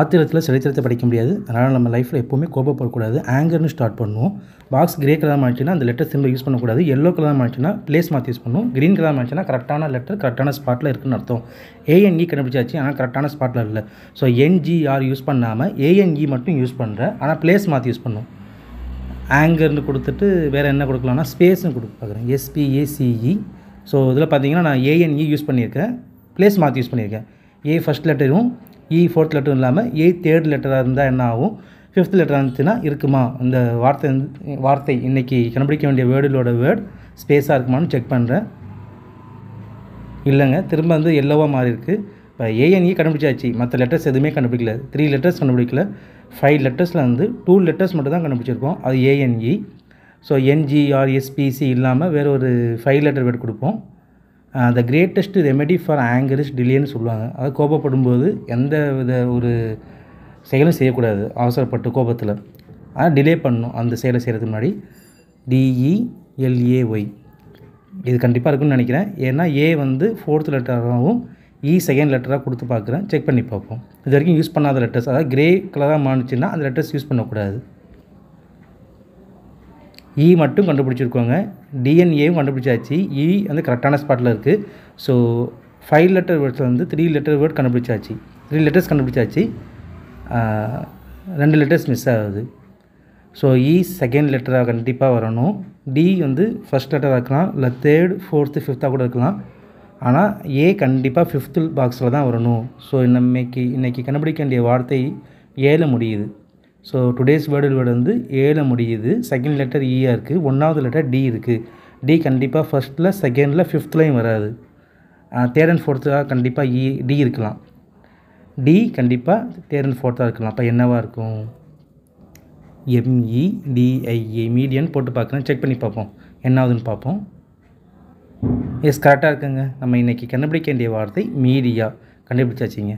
ஆத்திரத்தில் சரித்திரத்தை படிக்க முடியாது அதனால் நம்ம லைஃப்பில் எப்போவுமே கோபப்படக்கூடாது ஆங்கர்னு ஸ்டார்ட் பண்ணுவோம் பாக்ஸ் கிரே கலர் மாற்றினா அந்த லெட்டர் சிம்பிள் யூஸ் பண்ணக்கூடாது எல்லோ கலர் மாற்றினா ப்ளேஸ் மாற்றி யூஸ் பண்ணுவோம் க்ரீன் கலர் மாற்றினா கரெக்டான லெட்டர் கரெக்டான ஸ்பாட்டில் இருக்குன்னு அர்த்தம் ஏஎன்இ e கண்டுபிடிச்சாச்சு ஆனால் கரெக்டான ஸ்பாட்டில் இல்லை ஸோ என்ஜிஆர் யூஸ் பண்ணாமல் ஏஎன்இ மட்டும் யூஸ் பண்ணுறேன் ஆனால் ப்ளேஸ் மாற்றி யூஸ் பண்ணும் ஆங்கர்னு கொடுத்துட்டு வேறு என்ன கொடுக்கலாம்னா ஸ்பேஸ்னு கொடுக்க பார்க்குறேன் எஸ்பிஏசிஇ ஸோ e. இதில் பார்த்தீங்கன்னா நான் ஏஎன்இ யூஸ் e பண்ணியிருக்கேன் ப்ளேஸ் மாற்றி யூஸ் பண்ணியிருக்கேன் ஏ ஃபஸ்ட் லெட்டரும் இ ஃபோர்த் லெட்டரும் இல்லாமல் ஏ தேர்ட் லெட்டராக இருந்தால் என்ன ஆகும் ஃபிஃப்த் லெட்டராக இருந்துச்சுன்னா இருக்குமா இந்த வார்த்தை வார்த்தை இன்றைக்கி கண்டுபிடிக்க வேண்டிய வேர்டுகளோட வேர்டு ஸ்பேஸாக இருக்குமான்னு செக் பண்ணுறேன் இல்லைங்க திரும்ப வந்து எல்லோவாக மாறி இருக்குது இப்போ ஏஎன்இ e கண்டுபிடிச்சாச்சு மற்ற லெட்டர்ஸ் எதுவுமே கண்டுபிடிக்கல த்ரீ லெட்டர்ஸ் கண்டுபிடிக்கல ஃபைவ் லெட்டர்ஸில் வந்து டூ லெட்டர்ஸ் மட்டும் தான் கண்டுபிடிச்சிருக்கோம் அது ஏஎன்இ ஸோ என்ஜிஆர்எஸ்பிசி e. இல்லாமல் வேறு ஒரு ஃபைவ் லெட்டர் வேர்டு கொடுப்போம் the greatest remedy for anger is டிலேன்னு சொல்லுவாங்க அதாவது கோபப்படும்போது எந்த வித ஒரு செயலும் செய்யக்கூடாது அவசரப்பட்டு கோபத்தில் ஆனால் டிலே பண்ணணும் அந்த செயலை செய்கிறதுக்கு முன்னாடி டிஇஎல்ஏஒய் e இது கண்டிப்பாக இருக்குன்னு நினைக்கிறேன் ஏன்னா ஏ வந்து ஃபோர்த் லெட்டராகவும் இ செகண்ட் லெட்டராக கொடுத்து பார்க்குறேன் செக் பண்ணி பார்ப்போம் இது வரைக்கும் யூஸ் பண்ணாத லெட்டர்ஸ் அதாவது கிரே கலராக மாணிச்சுன்னா அந்த லெட்டர்ஸ் யூஸ் பண்ணக்கூடாது இ e மட்டும் கண்டுபிடிச்சிருக்கோங்க டிஎன்ஏவும் கண்டுபிடிச்சாச்சு இ e வந்து கரெக்டான ஸ்பாட்டில் இருக்குது ஸோ ஃபைவ் லெட்டர் வேர்ட்ஸில் வந்து த்ரீ லெட்டர் வேர்ட் கண்டுபிடிச்சாச்சு த்ரீ லெட்டர்ஸ் கண்டுபிடிச்சாச்சு ரெண்டு லெட்டர்ஸ் மிஸ் ஆகுது ஸோ இ செகண்ட் லெட்டராக கண்டிப்பாக வரணும் டி வந்து ஃபஸ்ட் லெட்டராக இருக்கலாம் இல்லை தேர்டு ஃபோர்த்து ஃபிஃப்த்தாக கூட இருக்கலாம் ஆனால் ஏ கண்டிப்பாக ஃபிஃப்த்து பாக்ஸில் தான் வரணும் ஸோ இன்னைக்கு இன்றைக்கி கண்டுபிடிக்க வேண்டிய வார்த்தை ஏழு முடியுது ஸோ டுடேஸ் வேர்டு வேர்டு வந்து ஏல முடியுது செகண்ட் லெட்டர் ஈயாக e இருக்குது ஒன்றாவது லெட்டர் டி இருக்குது டி கண்டிப்பாக ஃபஸ்ட்டில் செகண்டில் ஃபிஃப்த்லேயும் வராது தேர்ட் அண்ட் ஃபோர்த்தாக கண்டிப்பாக இ டி இருக்கலாம் டி கண்டிப்பாக தேர்ட் அண்ட் ஃபோர்த்தாக இருக்கலாம் அப்போ என்னவாக இருக்கும் எம்இடிஐஏ மீடியன் e போட்டு பார்க்குறேன் செக் பண்ணி பார்ப்போம் என்ன ஆகுதுன்னு பார்ப்போம் எஸ் கரெக்டாக இருக்குங்க நம்ம இன்றைக்கி கண்டுபிடிக்க வேண்டிய வார்த்தை மீடியா கண்டுபிடிச்சாச்சிங்க